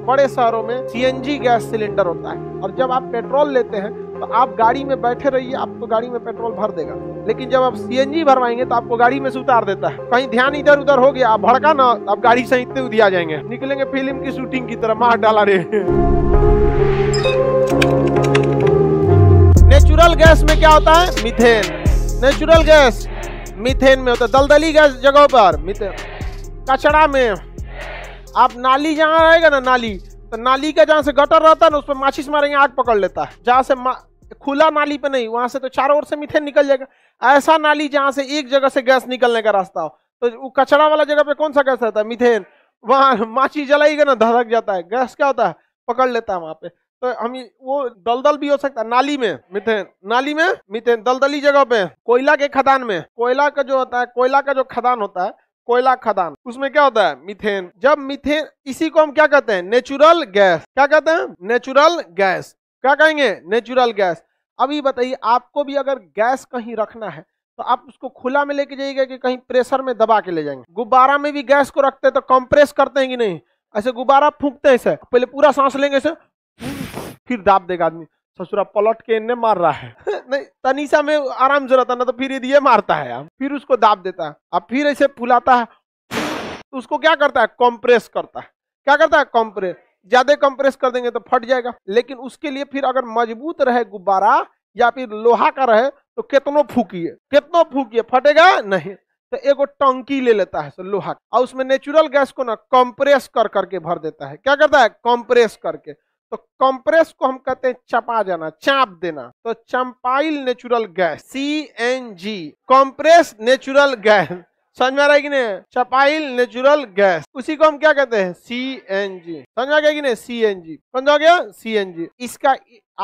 बड़े शहरों में सीएनजी गैस सिलेंडर होता है और जब आप पेट्रोल लेते हैं तो आप गाड़ी में बैठे रहिए आपको गाड़ी में पेट्रोल भर देगा लेकिन जब आप सीएनजी भरवाएंगे तो आपको गाड़ी में से उतार देता है कहीं ध्यान इधर उधर हो गया आप भड़का ना आप गाड़ी से इतने तो उधिया जाएंगे निकलेंगे फिल्म की शूटिंग की तरह मार डाला रहे नेचुरल गैस में क्या होता है मिथेन नेचुरल गैस मिथेन में होता है दलदली गैस जगहों पर मिथेन कचड़ा में आप नाली जहाँ रहेगा ना नाली तो नाली का जहाँ से गटर रहता है ना उस पर माचिस मारेंगे आग पकड़ लेता है जहाँ से खुला नाली पे नहीं वहां से तो चारों ओर से मिथेन निकल जाएगा ऐसा नाली जहाँ से एक जगह से गैस निकलने का रास्ता हो तो वो कचरा वाला जगह पे कौन सा गैस रहता है मिथेन वहाँ माची जलाएगा ना धड़क जाता है गैस क्या होता है पकड़ लेता है वहाँ पे तो हम वो दलदल भी हो सकता है नाली में मिथेन नाली में मिथेन दलदली जगह पे कोयला के खदान में कोयला का जो होता है कोयला का जो खदान होता है कोयला खदान उसमें क्या होता है मिथेन जब मिथेन इसी को हम क्या कहते हैं नेचुरल गैस क्या कहते हैं नेचुरल गैस क्या कहेंगे नेचुरल गैस अभी बताइए आपको भी अगर गैस कहीं रखना है तो आप उसको खुला में लेके जाइएगा कि कहीं प्रेशर में दबा के ले जाएंगे गुब्बारा में भी गैस को रखते हैं तो कंप्रेस करते हैं कि नहीं ऐसे गुब्बारा फूकते हैं इसे पहले पूरा सांस लेंगे इसे फिर दाब देगा आदमी ससुरा पलट के इन्हें मार रहा है नहीं तनिषा में आराम से रहता ना तो फिर यदि ये मारता है फिर उसको दाब देता है अब फिर ऐसे फुलाता है तो उसको क्या करता है कंप्रेस करता है क्या करता है कंप्रेस ज्यादा कंप्रेस कर देंगे तो फट जाएगा लेकिन उसके लिए फिर अगर मजबूत रहे गुब्बारा या फिर लोहा का रहे तो कितनों फूकिए कितनों फूकिए फटेगा नहीं तो एक टंकी ले लेता है लोहा और उसमें नेचुरल गैस को ना कंप्रेस कर करके भर देता है क्या करता है कंप्रेस करके तो कंप्रेस को हम कहते हैं चपा जाना चाप देना तो चंपाइल natural gas C N G compress natural gas समझ में आ रहा है कि नहीं चपाइल नेचुरल गैस उसी को हम क्या कहते हैं सी एन जी समझ में आ गया कि नहीं सी एन जी समझ आ गया सी एन जी इसका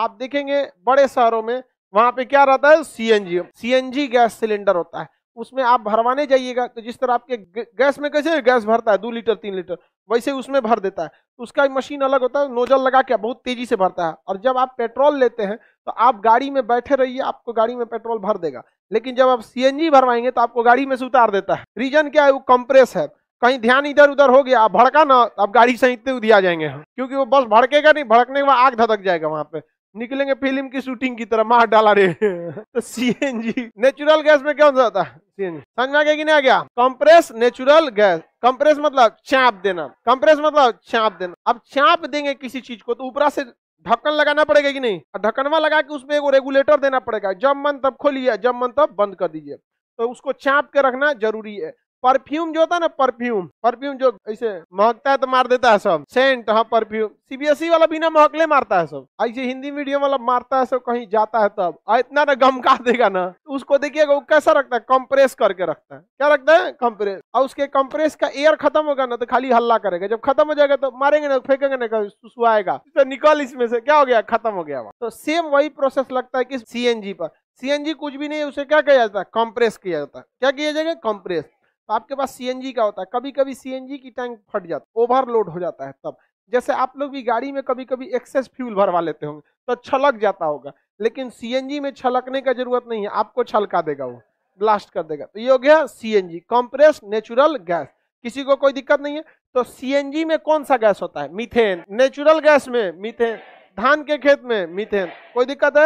आप देखेंगे बड़े शहरों में वहां पे क्या रहता है C N G C N G gas cylinder होता है उसमें आप भरवाने जाइएगा तो जिस तरह आपके गैस में कैसे गैस भरता है दो लीटर तीन लीटर वैसे उसमें भर देता है तो उसका मशीन अलग होता है नोजल लगा के बहुत तेजी से भरता है और जब आप पेट्रोल लेते हैं तो आप गाड़ी में बैठे रहिए आपको गाड़ी में पेट्रोल भर देगा लेकिन जब आप सीएनजी भरवाएंगे तो आपको गाड़ी में से उतार देता है रीजन क्या है वो कंप्रेस है कहीं ध्यान इधर उधर हो गया आप भड़का ना तो आप गाड़ी से इतने तो उधिया जाएंगे क्योंकि वो बस भड़केगा नहीं भड़कने के बाद आग धधक जाएगा वहां पे निकलेंगे फिल्म की शूटिंग की तरह मार डाला रे तो सी नेचुरल गैस में क्या होता है एक्सचेंज समझ में आ गया कि नहीं आ गया कंप्रेस नेचुरल गैस कंप्रेस मतलब चाप देना कंप्रेस मतलब छाप देना अब चाप देंगे किसी चीज को तो ऊपर से ढक्कन लगाना पड़ेगा कि नहीं ढक्कनवा लगा के उसमें एक रेगुलेटर देना पड़ेगा जब मन तब खोलिए जब मन तब बंद कर दीजिए तो उसको छाप के रखना जरूरी है परफ्यूम जो होता है ना परफ्यूम परफ्यूम जो ऐसे महकता है तो मार देता है सब सेंट हाँ परफ्यूम सीबीएसई e वाला बिना महकले मारता है सब ऐसे हिंदी मीडियम वाला मारता है सब कहीं जाता है तब इतना ना गमका देगा ना उसको देखिएगा वो कैसा रखता है कंप्रेस करके रखता है क्या रखता है कंप्रेस और उसके कंप्रेस का एयर खत्म होगा ना तो खाली हल्ला करेगा जब खत्म हो जाएगा तो मारेंगे ना तो फेंकेंगे ना कभी सुसुआएगा तो निकल इसमें से क्या हो गया खत्म हो गया तो सेम वही प्रोसेस लगता है कि सी पर सी कुछ भी नहीं उसे क्या किया जाता है कंप्रेस किया जाता है क्या किया जाएगा कंप्रेस तो आपके पास सीएनजी का होता है कभी कभी सीएनजी की टैंक फट जाता है ओवरलोड हो जाता है तब जैसे आप लोग भी गाड़ी में कभी कभी एक्सेस फ्यूल भरवा लेते होंगे तो छलक जाता होगा लेकिन सीएनजी में छलकने का जरूरत नहीं है आपको छलका देगा वो ब्लास्ट कर देगा तो ये हो गया सीएनजी कॉम्प्रेस नेचुरल गैस किसी को कोई दिक्कत नहीं है तो सीएनजी में कौन सा गैस होता है मिथेन नेचुरल गैस में मिथेन धान के खेत में मिथेन कोई दिक्कत है